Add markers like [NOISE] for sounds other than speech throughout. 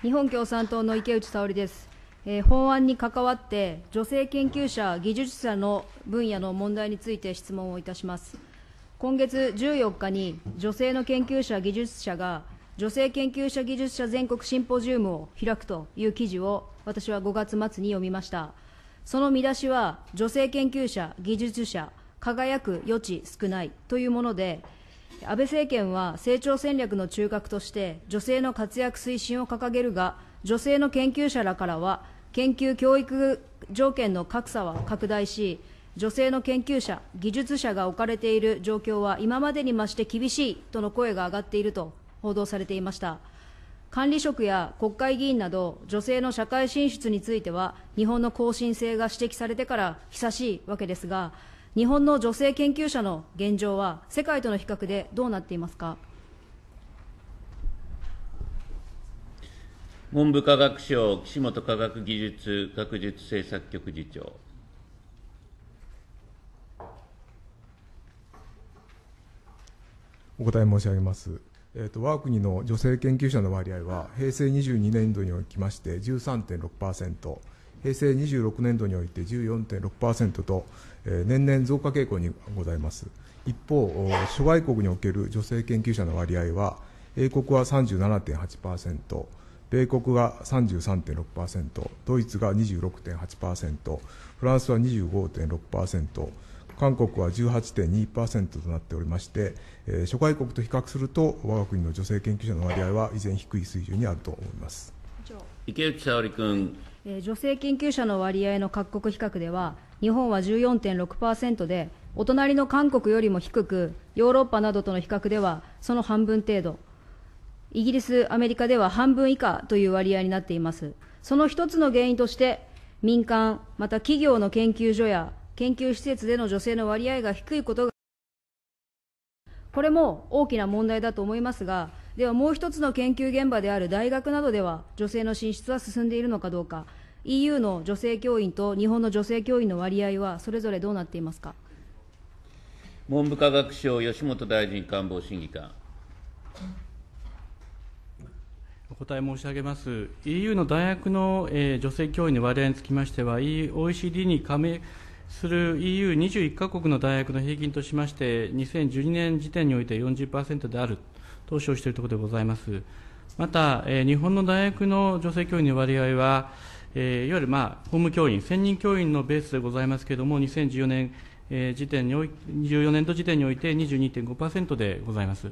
日本共産党の池内沙織です、えー、法案に関わって女性研究者技術者の分野の問題について質問をいたします今月14日に女性の研究者技術者が女性研究者技術者全国シンポジウムを開くという記事を私は5月末に読みましたその見出しは女性研究者技術者輝く余地少ないというもので安倍政権は成長戦略の中核として女性の活躍推進を掲げるが女性の研究者らからは研究教育条件の格差は拡大し女性の研究者技術者が置かれている状況は今までに増して厳しいとの声が上がっていると報道されていました管理職や国会議員など女性の社会進出については日本の後進性が指摘されてから久しいわけですが日本の女性研究者の現状は、世界との比較でどうなっていますか。文部科学省岸本科学技術学術政策局次長。お答え申し上げます。えーと、我が国の女性研究者の割合は平成22年度におきまして13.6%。平成26年度において14.6%と、え年々増加傾向にございます一方諸外国における女性研究者の割合は英国は37.8%米国が33.6%ドイツが26.8%フランスは25.6%韓国は18.2%となっておりまして、えー、諸外国と比較すると我が国の女性研究者の割合は依然低い水準にあると思います池内沙織君。女性研究者の割合の各国比較では日本は14.6％でお隣の韓国よりも低くヨーロッパなどとの比較ではその半分程度イギリス、アメリカでは半分以下という割合になっていますその一つの原因として民間また企業の研究所や研究施設での女性の割合が低いことがこれも大きな問題だと思いますがではもう一つの研究現場である大学などでは女性の進出は進んでいるのかどうか EU の女性教員と日本の女性教員の割合はそれぞれどうなっていますか文部科学省吉本大臣官房審議官お答え申し上げます EU の大学の、えー、女性教員の割合につきましては OECD に加盟する EU21 カ国の大学の平均としまして2012年時点において40%である投資をしているところでございます。また、えー、日本の大学の女性教員の割合は、えー、いわゆる、まあ、法務教員、専任教員のベースでございますけれども、2014年、えー、時点におい14年度時点において22.5%でございます。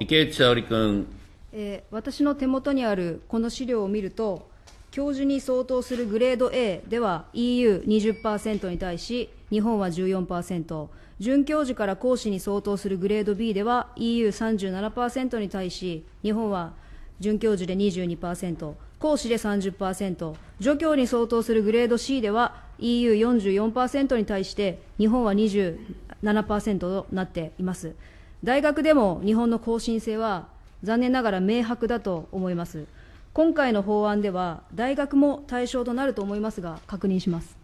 池内沙織君。えー、私の手元にあるこの資料を見ると、教授に相当するグレード A では EU20% に対し、日本は14%准教授から講師に相当するグレード B では EU37% に対し日本は准教授で22%講師で30%助教に相当するグレード C では EU44% に対して日本は27%となっています大学でも日本の更新性は残念ながら明白だと思います今回の法案では大学も対象となると思いますが確認します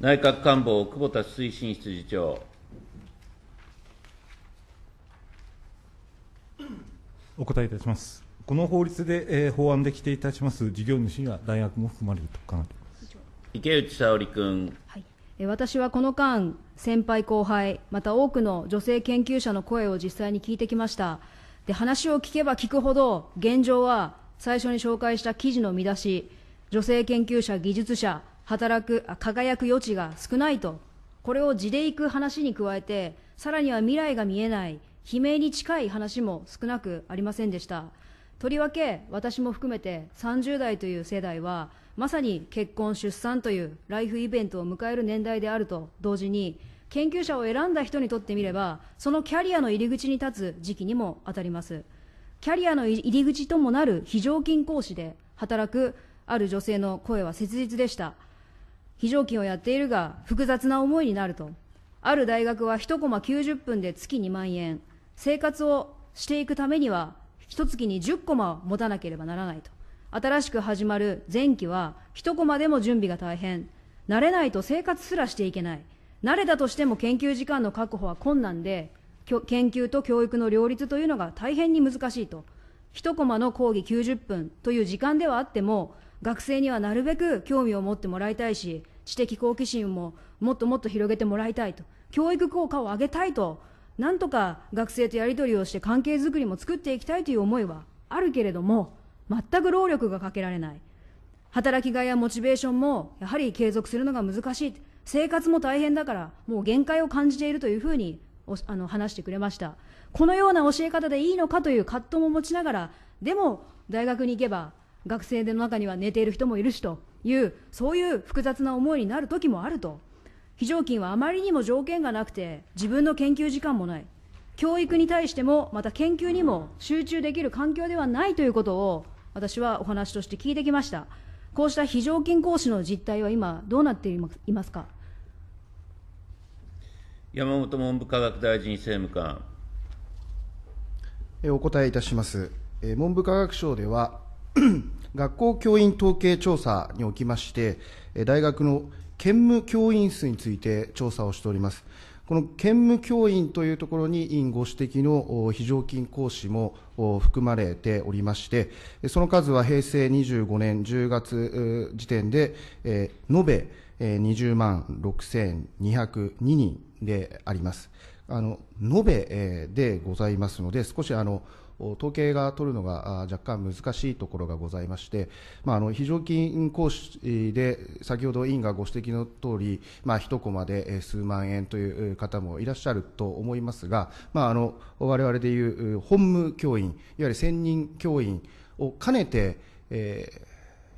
内閣官房久保田推進室次長。お答えいたします。この法律で、えー、法案で規定いたします事業主には大学も含まれると考えています池内沙織君、はい、私はこの間、先輩、後輩、また多くの女性研究者の声を実際に聞いてきました。で話を聞けば聞くほど、現状は最初に紹介した記事の見出し、女性研究者、技術者、働く輝く余地が少ないとこれを地でいく話に加えてさらには未来が見えない悲鳴に近い話も少なくありませんでしたとりわけ私も含めて30代という世代はまさに結婚出産というライフイベントを迎える年代であると同時に研究者を選んだ人にとってみればそのキャリアの入り口に立つ時期にも当たりますキャリアの入り口ともなる非常勤講師で働くある女性の声は切実でした非常勤をやっているが複雑な思いになるとある大学は1コマ90分で月2万円生活をしていくためには1月に10コマを持たなければならないと新しく始まる前期は1コマでも準備が大変慣れないと生活すらしていけない慣れたとしても研究時間の確保は困難で研究と教育の両立というのが大変に難しいと1コマの講義90分という時間ではあっても学生にはなるべく興味を持ってもらいたいし知的好奇心ももっともっと広げてもらいたいと教育効果を上げたいとなんとか学生とやり取りをして関係づくりも作っていきたいという思いはあるけれども全く労力がかけられない働きがいやモチベーションもやはり継続するのが難しい生活も大変だからもう限界を感じているというふうにあの話してくれましたこのような教え方でいいのかという葛藤も持ちながらでも大学に行けば学生の中には寝ている人もいるしというそういう複雑な思いになる時もあると非常勤はあまりにも条件がなくて自分の研究時間もない教育に対してもまた研究にも集中できる環境ではないということを私はお話として聞いてきましたこうした非常勤講師の実態は今どうなっていますか山本文部科学大臣政務官お答えいたします文部科学省では [CLEARS THROAT] 学校教員統計調査におきまして、大学の兼務教員数について調査をしております。この兼務教員というところに委員ご指摘の非常勤講師も含まれておりまして、その数は平成25年10月時点で、延べ20万6202人であります。あの延べでございますので、少しあの統計が取るのが若干難しいところがございまして、まあ、あの非常勤講師で先ほど委員がご指摘の通り、まあ、1コマで数万円という方もいらっしゃると思いますが、まあ、あの我々でいう本務教員いわゆる専任教員を兼ねて、えー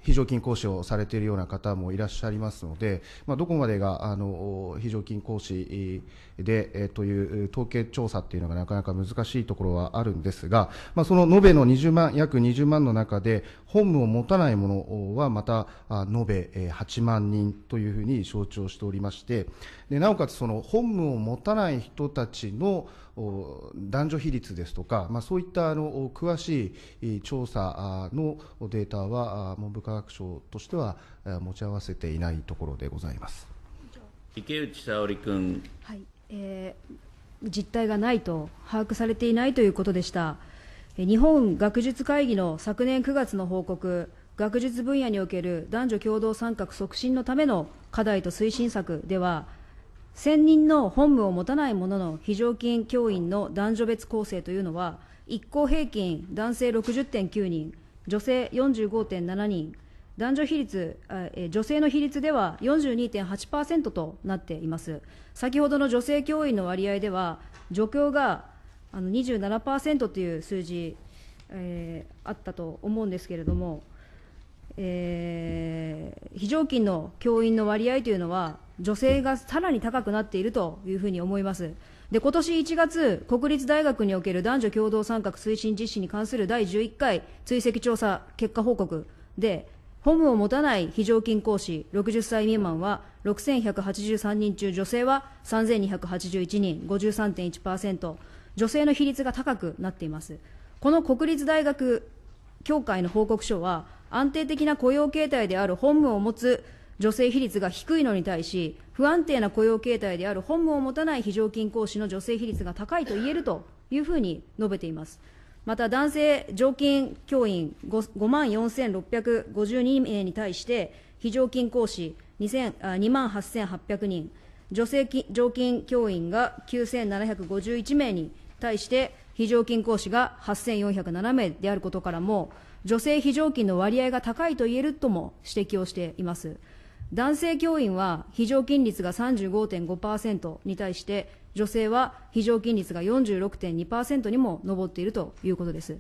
非常勤講師をされているような方もいらっしゃいますので、まあ、どこまでがあの非常勤講師で、えという統計調査っていうのがなかなか難しいところはあるんですが、まあ、その延べの20万約20万の中で本務を持たないものはまた延べ8万人というふうに象徴しておりましてでなおかつその本務を持たない人たちの男女比率ですとか、まあ、そういったあの詳しい調査のデータは文部科学省としては持ち合わせていないところでございます池内沙織君、はいえー、実態がないと把握されていないということでした日本学術会議の昨年9月の報告学術分野における男女共同参画促進のための課題と推進策では専任の本部を持たないものの非常勤教員の男女別構成というのは一校平均男性60.9人女性45.7人男女比率女性の比率では42.8%となっています先ほどの女性教員の割合では助教があの27%という数字、えー、あったと思うんですけれどもえー、非常勤の教員の割合というのは、女性がさらに高くなっているというふうに思います。で、今年1月、国立大学における男女共同参画推進実施に関する第11回追跡調査結果報告で、ホームを持たない非常勤講師60歳未満は6183人中、女性は3281人、53.1%、女性の比率が高くなっています。この国立大学協会の報告書は、安定的な雇用形態である本務を持つ女性比率が低いのに対し不安定な雇用形態である本務を持たない非常勤講師の女性比率が高いと言えるというふうに述べていますまた男性常勤教員 5, 5万4652名に対して非常勤講師2万8800人女性常勤教員が9751名に対して非常勤講師が8407名であることからも女性非常勤の割合が高いと言えるとも指摘をしています。男性教員は非常勤率が35.5%に対して女性は非常勤率が46.2%にも上っているということです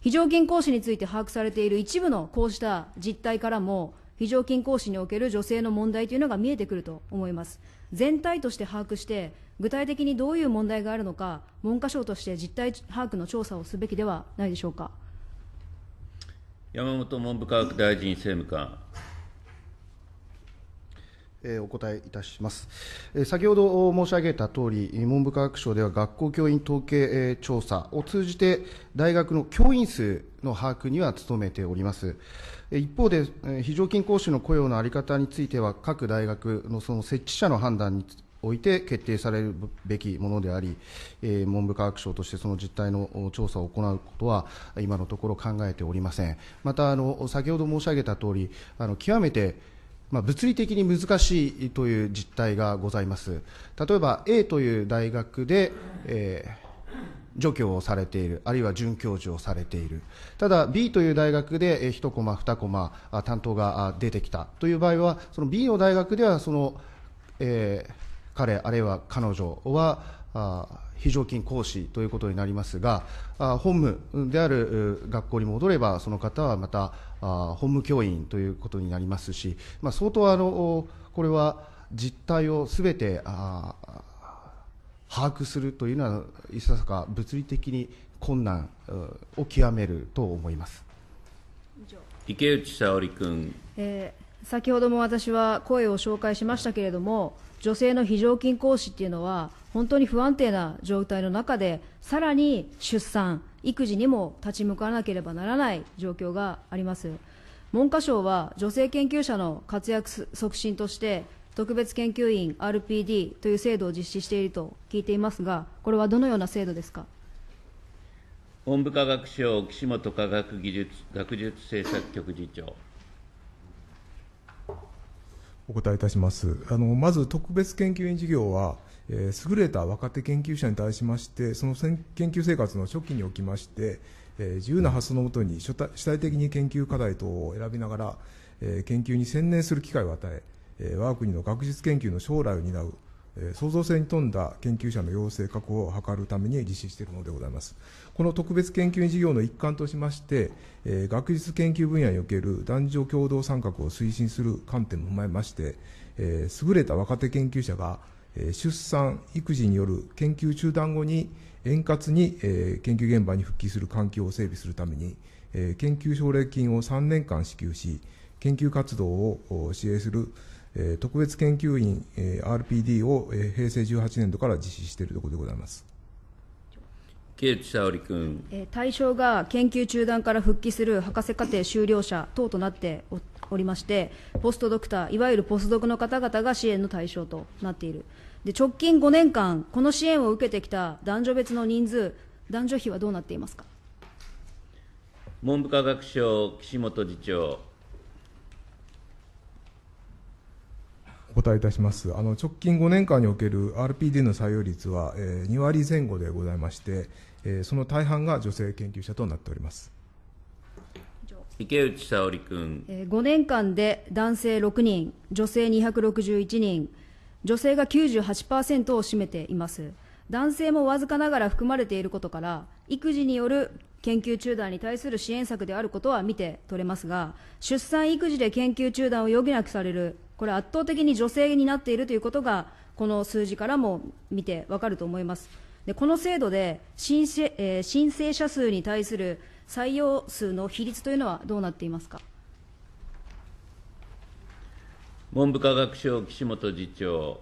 非常勤講師について把握されている一部のこうした実態からも非常勤講師における女性の問題というのが見えてくると思います全体として把握して具体的にどういう問題があるのか文科省として実態把握の調査をすべきではないでしょうか山本文部科学大臣政務官。お答えいたします先ほど申し上げたとおり、文部科学省では学校教員統計調査を通じて、大学の教員数の把握には努めております。一方で、非常勤講師の雇用の在り方については、各大学のその設置者の判断において決定されるべきものであり、えー、文部科学省としてその実態の調査を行うことは、今のところ考えておりません。また、あの先ほど申し上げたとおり、あの極めてまあ、物理的に難しいという実態がございます。例えば A という大学で、えー除去をされている、あるいは准教授をされている、ただ B という大学で1コマ、2コマ担当が出てきたという場合は、その B の大学ではその、えー彼あるいは彼女は非常勤講師ということになりますが本務である学校に戻ればその方はまた本務教員ということになりますし、まあ、相当あのこれは実態をすべて把握するというのはいささか物理的に困難を極めると思います。池内沙織君、えー先ほども私は声を紹介しましたけれども女性の非常勤講師っていうのは本当に不安定な状態の中でさらに出産育児にも立ち向かわなければならない状況があります文科省は女性研究者の活躍促進として特別研究員 RPD という制度を実施していると聞いていますがこれはどのような制度ですか文部科学省岸本科学技術学術政策局次長お答えいたしますあのまず特別研究員事業は、えー、優れた若手研究者に対しましてその研究生活の初期におきまして、えー、自由な発想のもとに主体的に研究課題等を選びながら、えー、研究に専念する機会を与え、えー、我が国の学術研究の将来を担う創造性に富んだ研究者の養成確保を図るために実施しているのでございます。この特別研究事業の一環としまして、え学術研究分野における男女共同参画を推進する観点も踏まえまして、え優れた若手研究者が、え出産、育児による研究中断後に円滑に、え研究現場に復帰する環境を整備するために、え研究奨励金を3年間支給し、研究活動を支援するえ特別研究員、え RPD を、え平成18年度から実施しているところでございます。木内沙織君、え対象が研究中断から復帰する博士課程修了者等となっておりましてポストドクターいわゆるポスドクの方々が支援の対象となっているで直近5年間この支援を受けてきた男女別の人数男女比はどうなっていますか文部科学省岸本次長お答えいたしますあの直近5年間における RPD の採用率は、えー、2割前後でございまして、えー、その大半が女性研究者となっております池内沙織君、えー、5年間で男性6人女性261人女性が98%を占めています男性もわずかながら含まれていることから育児による研究中断に対する支援策であることは見て取れますが出産育児で研究中断を余儀なくされるこれ圧倒的に女性になっているということが、この数字からも見てわかると思います。でこの制度で申請、えー、申請者数に対する採用数の比率というのはどうなっていますか文部科学省、岸本次長。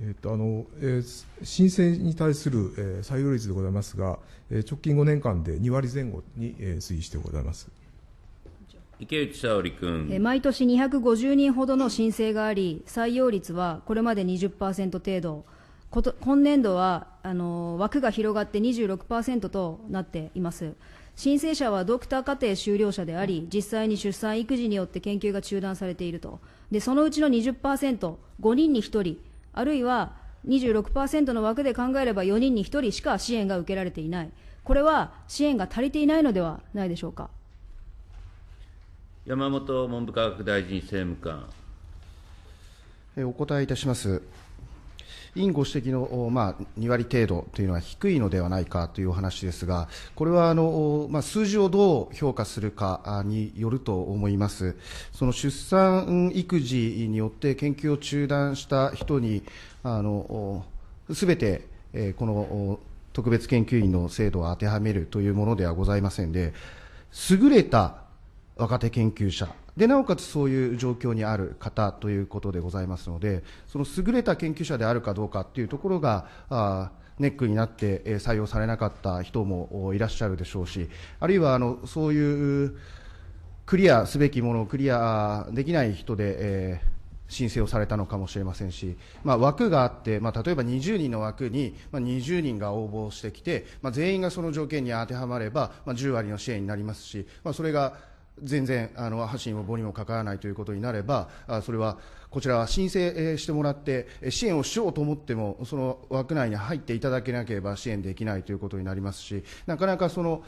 えっとあのえー、申請に対する、えー、採用率でございますが、えー、直近5年間で2割前後に、えー、推移してございます。池内沙織君毎年250人ほどの申請があり採用率はこれまで20%程度こと今年度はあの枠が広がって26%となっています申請者はドクター課程修了者であり実際に出産育児によって研究が中断されているとでそのうちの20%、5人に1人あるいは26%の枠で考えれば4人に1人しか支援が受けられていない、これは支援が足りていないのではないでしょうか山本文部科学大臣政務官。お答えいたします。委員ご指摘の、まあ、2割程度というのは低いのではないかというお話ですが、これはあの、まあ、数字をどう評価するかによると思います。その出産育児によって研究を中断した人に、あの、すべて、えこの特別研究員の制度を当てはめるというものではございませんで、優れた若手研究者でなおかつそういう状況にある方ということでございますのでその優れた研究者であるかどうかというところがあネックになって採用されなかった人もいらっしゃるでしょうしあるいはあのそういうクリアすべきものをクリアできない人で、えー、申請をされたのかもしれませんし、まあ、枠があって、まあ、例えば20人の枠に、ま20人が応募してきて、まあ、全員がその条件に当てはまれば、まあ、10割の支援になりますし、まあ、それが全然あの発信も棒にもかからないということになれば、それはこちらは申請してもらって、支援をしようと思っても、その枠内に入っていただけなければ支援できないということになりますし、なかなかその、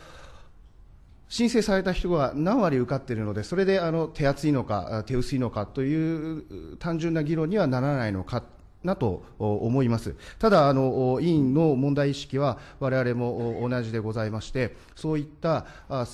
申請された人が何割受かっているので、それであの手厚いのか、手薄いのかという単純な議論にはならないのかなと思いますただあの、委員の問題意識は我々も同じでございまして、そういった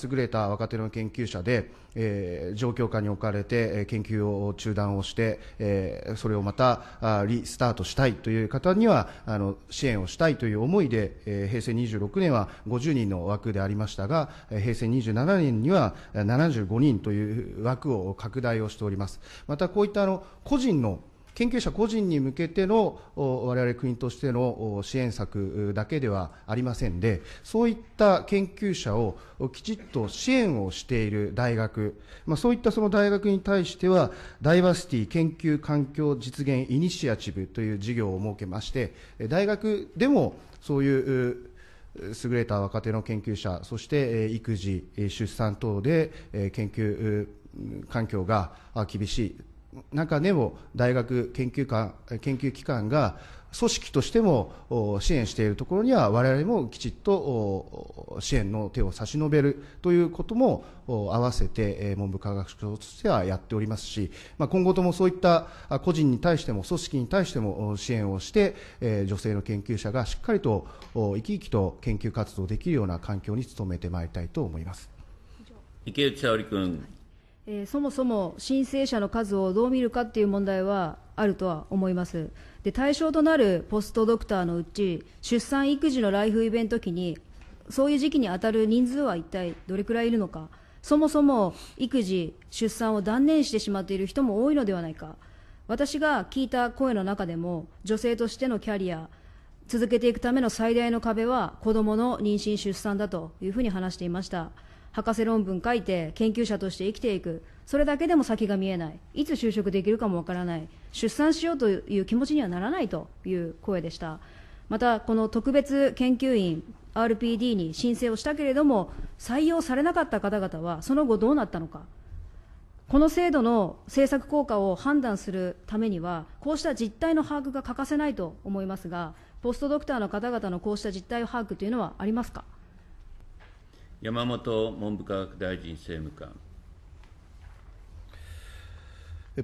優れた若手の研究者で、えー、状況下に置かれて研究を中断をして、えー、それをまたリスタートしたいという方にはあの支援をしたいという思いで、えー、平成26年は50人の枠でありましたが、平成27年には75人という枠を拡大をしております。またこういったあの個人の研究者個人に向けての我々国としての支援策だけではありませんでそういった研究者をきちっと支援をしている大学、まあ、そういったその大学に対してはダイバーシティ研究環境実現イニシアチブという事業を設けまして大学でもそういう優れた若手の研究者そして育児出産等で研究環境が厳しい中でも大学研究官研究機関が組織としても支援しているところには我々もきちっと支援の手を差し伸べるということも合わせて文部科学省としてはやっておりますし、まあ、今後ともそういった個人に対しても組織に対しても支援をして女性の研究者がしっかりと生き生きと研究活動できるような環境に努めてまいりたいと思います。池内沙織君えー、そもそも申請者の数をどう見るかっていう問題はあるとは思いますで対象となるポストドクターのうち出産育児のライフイベント期にそういう時期に当たる人数は一体どれくらいいるのかそもそも育児出産を断念してしまっている人も多いのではないか私が聞いた声の中でも女性としてのキャリア続けていくための最大の壁は子どもの妊娠・出産だというふうに話していました。博士論文書いて研究者として生きていくそれだけでも先が見えないいつ就職できるかもわからない出産しようという気持ちにはならないという声でしたまたこの特別研究員 RPD に申請をしたけれども採用されなかった方々はその後どうなったのかこの制度の政策効果を判断するためにはこうした実態の把握が欠かせないと思いますがポストドクターの方々のこうした実態把握というのはありますか山本文部科学大臣政務官。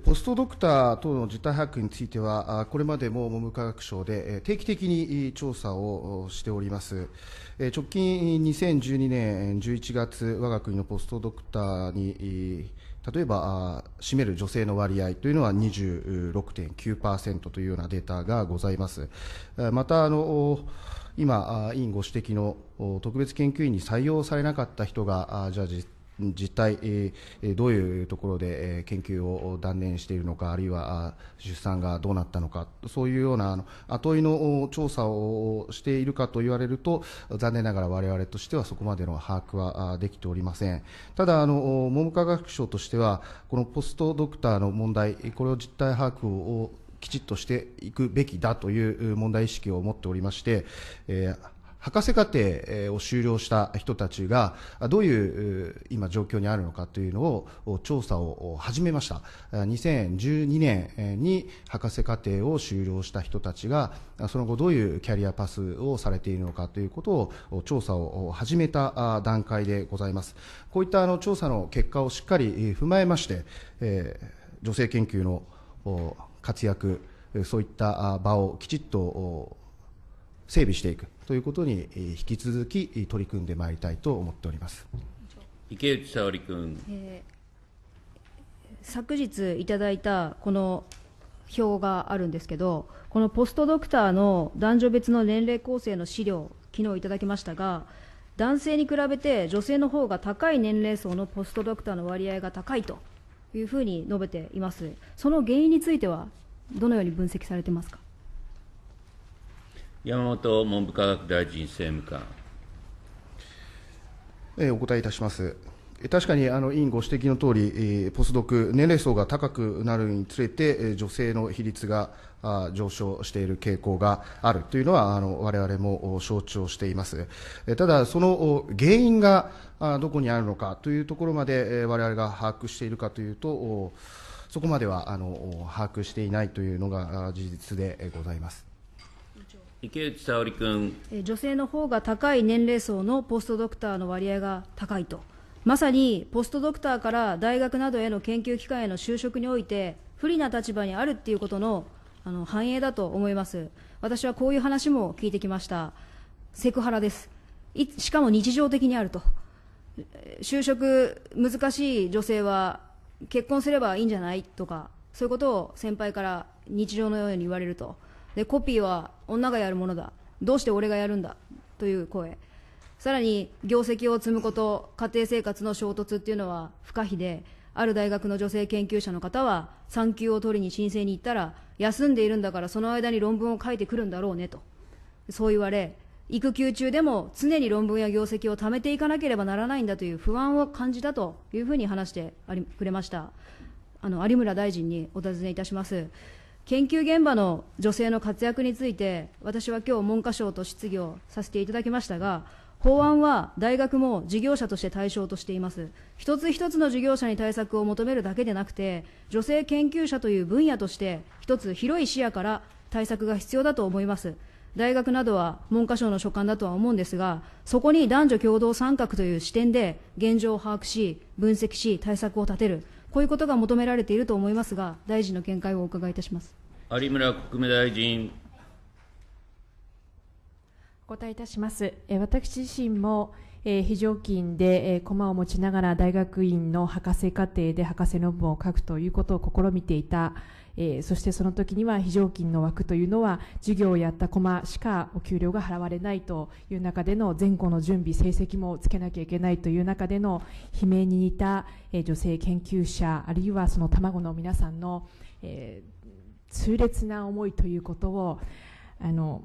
ポストドクター等の実態把握については、これまでも文部科学省で定期的に調査をしております。直近2012年11月、我が国のポストドクターに、例えば占める女性の割合というのは26.9%というようなデータがございます。またあの今、委員ご指摘の特別研究員に採用されなかった人が、じゃあ実態、どういうところで研究を断念しているのか、あるいは出産がどうなったのか、そういうような後追いの調査をしているかと言われると、残念ながら我々としてはそこまでの把握はできておりません。ただ、あの文部科学省としては、このポストドクターの問題、これを実態把握をきちっとしていくべきだという問題意識を持っておりまして、えー博士課程を修了した人たちがどういう今状況にあるのかというのを調査を始めました2012年に博士課程を修了した人たちがその後どういうキャリアパスをされているのかということを調査を始めた段階でございますこういったあの調査の結果をしっかり踏まえまして女性研究の活躍、そういった場をきちっと整備していくということに引き続き取り組んでまいりたいと思っております池内沙織君、えー、昨日いただいたこの表があるんですけど、このポストドクターの男女別の年齢構成の資料、昨日いただきましたが、男性に比べて女性の方が高い年齢層のポストドクターの割合が高いというふうに述べています。その原因については、どのように分析されてますか山本文部科学大臣政務官。えお答えいたします。確かにあの委員ご指摘の通り、ポスドク、年齢層が高くなるにつれて、女性の比率が上昇している傾向があるというのはあの我々も承知をしていますただその原因がどこにあるのかというところまで我々が把握しているかというとそこまではあの把握していないというのが事実でございます池内沙織君女性の方が高い年齢層のポストドクターの割合が高いとまさにポストドクターから大学などへの研究機関への就職において不利な立場にあるっていうことのあの反映だと思います。私はこういう話も聞いてきました。セクハラです。しかも日常的にあると。就職難しい女性は結婚すればいいんじゃないとか、そういうことを先輩から日常のように言われると。で、コピーは女がやるものだ。どうして俺がやるんだという声。さらに業績を積むこと、家庭生活の衝突っていうのは不可避で、ある大学の女性研究者の方は産休を取りに申請に行ったら休んでいるんだからその間に論文を書いてくるんだろうねとそう言われ育休中でも常に論文や業績を貯めていかなければならないんだという不安を感じたというふうに話してくれましたあの有村大臣にお尋ねいたします研究現場の女性の活躍について私は今日文科省と質疑をさせていただきましたが法案は大学も事業者として対象としています。一つ一つの事業者に対策を求めるだけでなくて、女性研究者という分野として、一つ広い視野から対策が必要だと思います。大学などは文科省の所管だとは思うんですが、そこに男女共同参画という視点で現状を把握し、分析し、対策を立てる、こういうことが求められていると思いますが、大臣の見解をお伺いいたします有村国務大臣。答えいたします。え私自身も、え非常勤で、えー、駒を持ちながら大学院の博士課程で博士論文を書くということを試みていた、えそしてその時には非常勤の枠というのは授業をやった駒しかお給料が払われないという中での前後の準備成績もつけなきゃいけないという中での悲鳴に似た、え女性研究者あるいはその卵の皆さんの、え痛烈な思いということをあの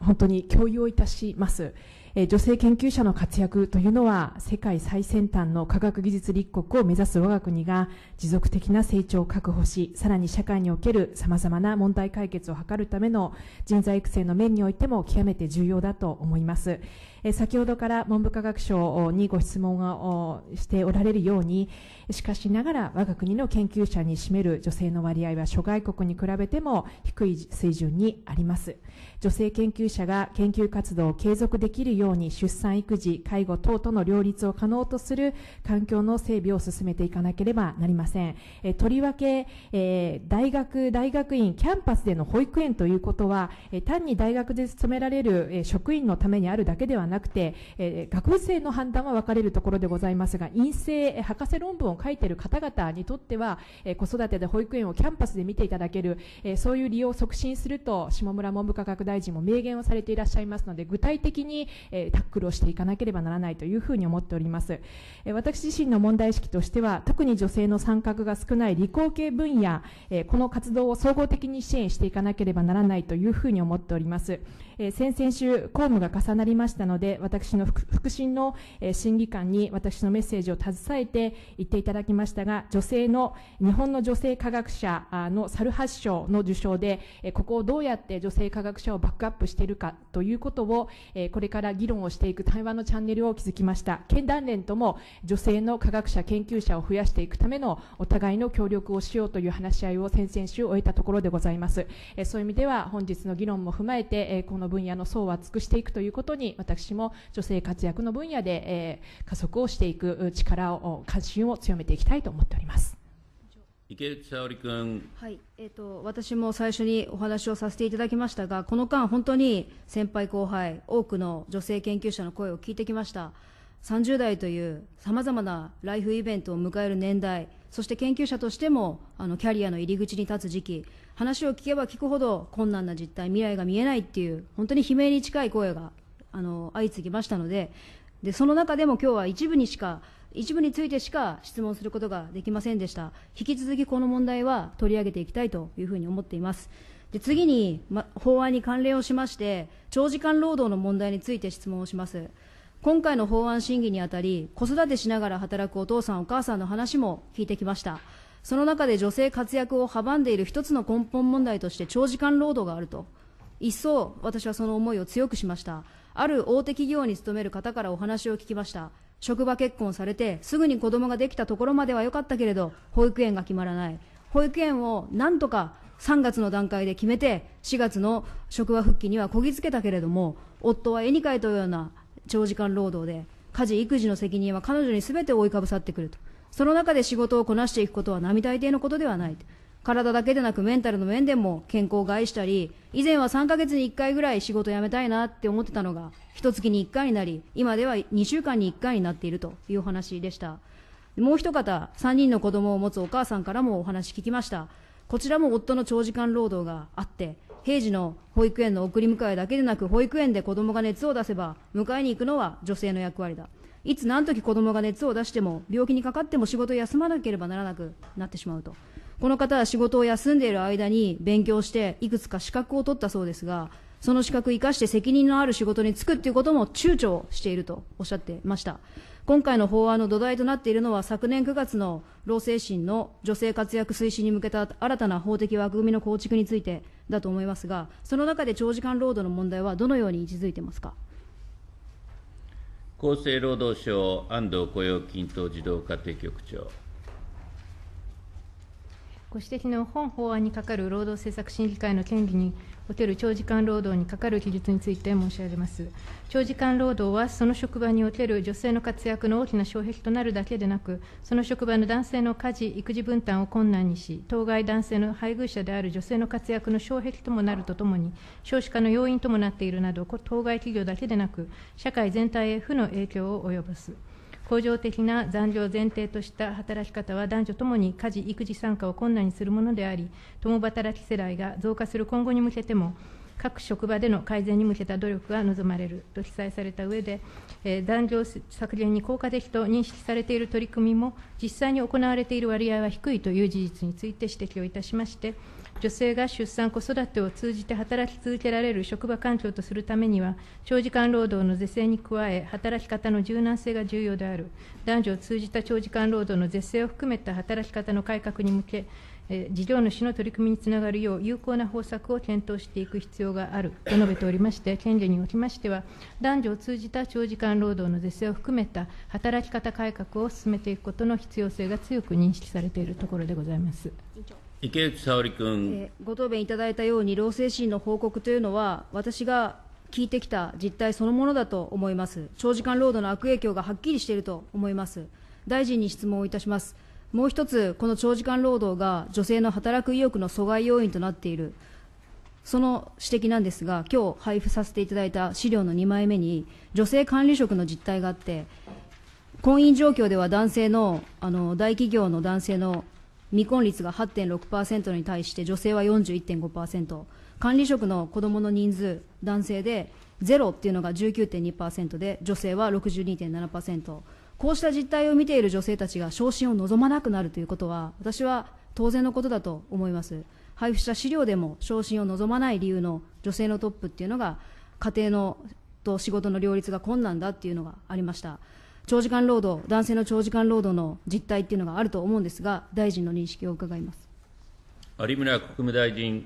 本当に共有をいたします。え女性研究者の活躍というのは世界最先端の科学技術立国を目指す我が国が持続的な成長を確保し、さらに社会における様々な問題解決を図るための人材育成の面においても極めて重要だと思います。え先ほどから文部科学省にご質問をしておられるように、しかしながら我が国の研究者に占める女性の割合は諸外国に比べても低い水準にあります。女性研究者が研究活動を継続できるようように出産育児、介護等との両立を可能とする環境の整備を進めていかなければなりません。えとりわけ、えー、大学、大学院、キャンパスでの保育園ということは、え単に大学で勤められる、え職員のためにあるだけではなくて、え学部生の判断は分かれるところでございますが、院生、博士論文を書いている方々にとっては、え子育てで保育園をキャンパスで見ていただける、えそういう利用を促進すると、下村文部科学大臣も明言をされていらっしゃいますので、具体的に、えタックルをしていかなければならないというふうに思っております。え私自身の問題意識としては、特に女性の参画が少ない理工系分野、えこの活動を総合的に支援していかなければならないというふうに思っております。え先々週、公務が重なりましたので、私の副審の、え審議官に私のメッセージを携えて言っていただきましたが、女性の、日本の女性科学者の猿発賞の受賞で、えここをどうやって女性科学者をバックアップしているかということを、えこれから議議論をしていく対話のチャンネルを築きました。県団連とも女性の科学者、研究者を増やしていくためのお互いの協力をしようという話し合いを先々週終えたところでございます。えそういう意味では本日の議論も踏まえて、えこの分野の層を厚くしていくということに私も女性活躍の分野で、え加速をしていく力を、関心を強めていきたいと思っております。池内沙織君。はい、えっ、ー、と、私も最初にお話をさせていただきましたが、この間、本当に先輩後輩、多くの女性研究者の声を聞いてきました。30代というさまざまなライフイベントを迎える年代、そして研究者としてもあのキャリアの入り口に立つ時期、話を聞けば聞くほど困難な実態、未来が見えないっていう、本当に悲鳴に近い声があの相次ぎましたのでで、その中でも今日は一部にしか一部についてしか質問することができませんでした。引き続きこの問題は取り上げていきたいというふうに思っています。で次に、ま、法案に関連をしまして、長時間労働の問題について質問をします。今回の法案審議にあたり、子育てしながら働くお父さん、お母さんの話も聞いてきました。その中で女性活躍を阻んでいる一つの根本問題として長時間労働があると。一層、私はその思いを強くしました。ある大手企業に勤める方からお話を聞きました。職場結婚されてすぐに子供ができたところまでは良かったけれど保育園が決まらない保育園をなんとか3月の段階で決めて4月の職場復帰にはこぎつけたけれども夫は絵に描いたような長時間労働で家事育児の責任は彼女に全て覆いかぶさってくるとその中で仕事をこなしていくことは並大抵のことではない体だけでなくメンタルの面でも健康を害したり以前は3ヶ月に1回ぐらい仕事辞めたいなって思ってたのが一月に1回になり今では2週間に1回になっているというお話でしたもう一方3人の子供を持つお母さんからもお話聞きましたこちらも夫の長時間労働があって平時の保育園の送り迎えだけでなく保育園で子供が熱を出せば迎えに行くのは女性の役割だいつ何時子供が熱を出しても病気にかかっても仕事を休まなければならなくなってしまうとこの方は仕事を休んでいる間に勉強していくつか資格を取ったそうですがその資格を生かして責任のある仕事に就くっていうことも躊躇しているとおっしゃってました今回の法案の土台となっているのは昨年9月の労政審の女性活躍推進に向けた新たな法的枠組みの構築についてだと思いますがその中で長時間労働の問題はどのように位置づいてますか厚生労働省安藤雇用均等児童家庭局長ご指摘の本法案にかかる労働政策審議会の権利における長時間労働にかかる記述について申し上げます。長時間労働は、その職場における女性の活躍の大きな障壁となるだけでなく、その職場の男性の家事・育児分担を困難にし、当該男性の配偶者である女性の活躍の障壁ともなるとともに、少子化の要因ともなっているなど、当該企業だけでなく、社会全体へ負の影響を及ぼす。恒常的な残業を前提とした働き方は男女ともに家事・育児参加を困難にするものであり、共働き世代が増加する今後に向けても、各職場での改善に向けた努力が望まれると記載された上で、えー、残業削減に効果的と認識されている取り組みも、実際に行われている割合は低いという事実について指摘をいたしまして、女性が出産、子育てを通じて働き続けられる職場環境とするためには、長時間労働の是正に加え、働き方の柔軟性が重要である、男女を通じた長時間労働の是正を含めた働き方の改革に向け、え事業主の取り組みにつながるよう有効な方策を検討していく必要があると述べておりまして、県議におきましては、男女を通じた長時間労働の是正を含めた働き方改革を進めていくことの必要性が強く認識されているところでございます。池内沙織君、ご答弁いただいたように、老精神の報告というのは、私が聞いてきた実態そのものだと思います、長時間労働の悪影響がはっきりしていると思います、大臣に質問をいたします、もう一つ、この長時間労働が女性の働く意欲の阻害要因となっている、その指摘なんですが、今日配布させていただいた資料の2枚目に、女性管理職の実態があって、婚姻状況では男性のあの大企業の男性の未婚率が8.6%に対して女性は41.5%管理職の子どもの人数男性でゼロっていうのが19.2%で女性は62.7%こうした実態を見ている女性たちが昇進を望まなくなるということは私は当然のことだと思います配布した資料でも昇進を望まない理由の女性のトップっていうのが家庭のと仕事の両立が困難だっていうのがありました長時間労働、男性の長時間労働の実態っていうのがあると思うんですが、大臣の認識を伺います。有村国務大臣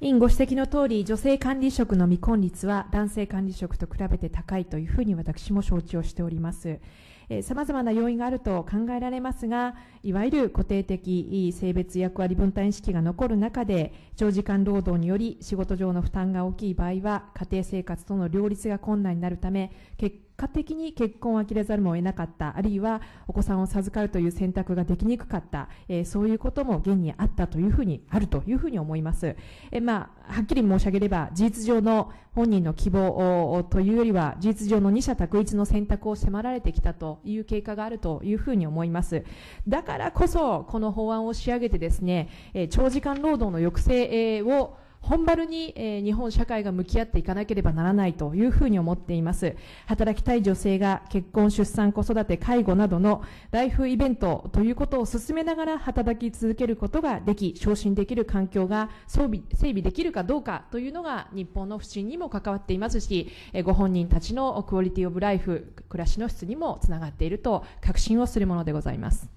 委員ご指摘の通り、女性管理職の未婚率は男性管理職と比べて高いというふうに私も承知をしております。えま様々な要因があると考えられますが、いわゆる固定的性別役割分担意識が残る中で、長時間労働により仕事上の負担が大きい場合は、家庭生活との両立が困難になるため、結果的に結婚を諦めざるを得なかった、あるいはお子さんを授かるという選択ができにくかった、えー、そういうことも現にあったというふうに、あるというふうに思います。えー、まあ、はっきり申し上げれば、事実上の本人の希望というよりは、事実上の二者択一の選択を迫られてきたという経過があるというふうに思います。だからこそ、この法案を仕上げてですね、えー、長時間労働の抑制を本丸に、えー、日本社会が向き合っていかなければならないというふうに思っています。働きたい女性が結婚、出産、子育て、介護などのライフイベントということを進めながら働き続けることができ、昇進できる環境が装備、整備できるかどうかというのが日本の不信にも関わっていますし、えー、ご本人たちのクオリティオブライフ、暮らしの質にもつながっていると確信をするものでございます。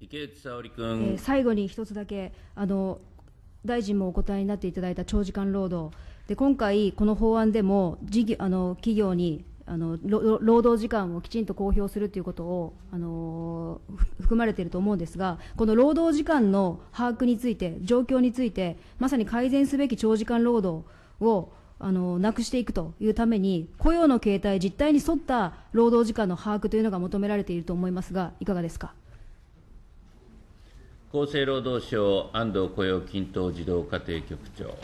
池内沙織君、えー、最後に一つだけあの大臣もお答えになっていただいた長時間労働、で今回、この法案でも事業あの企業にあの労働時間をきちんと公表するということを、あの含まれていると思うんですが、この労働時間の把握について、状況について、まさに改善すべき長時間労働をあのなくしていくというために、雇用の形態、実態に沿った労働時間の把握というのが求められていると思いますが、いかがですか。厚生労働省安藤雇用均等児童家庭局長。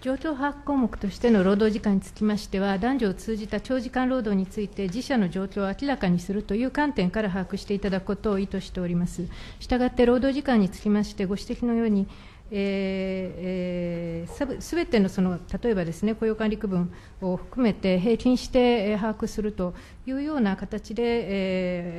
上況把握項目としての労働時間につきましては、男女を通じた長時間労働について、自社の状況を明らかにするという観点から把握していただくことを意図しております。したがって、労働時間につきまして、ご指摘のように、えー、すべてのその例えばですね雇用管理区分を含めて平均して把握するというような形で、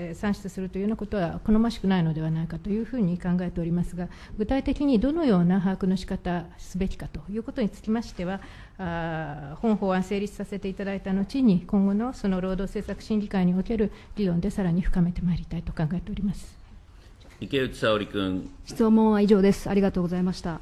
えー、算出するというようなことは好ましくないのではないかというふうに考えておりますが、具体的にどのような把握の仕方すべきかということにつきましては、あ本法案成立させていただいた後に、今後のその労働政策審議会における議論でさらに深めてまいりたいと考えております。池内沙織君。質問は以上です。ありがとうございました。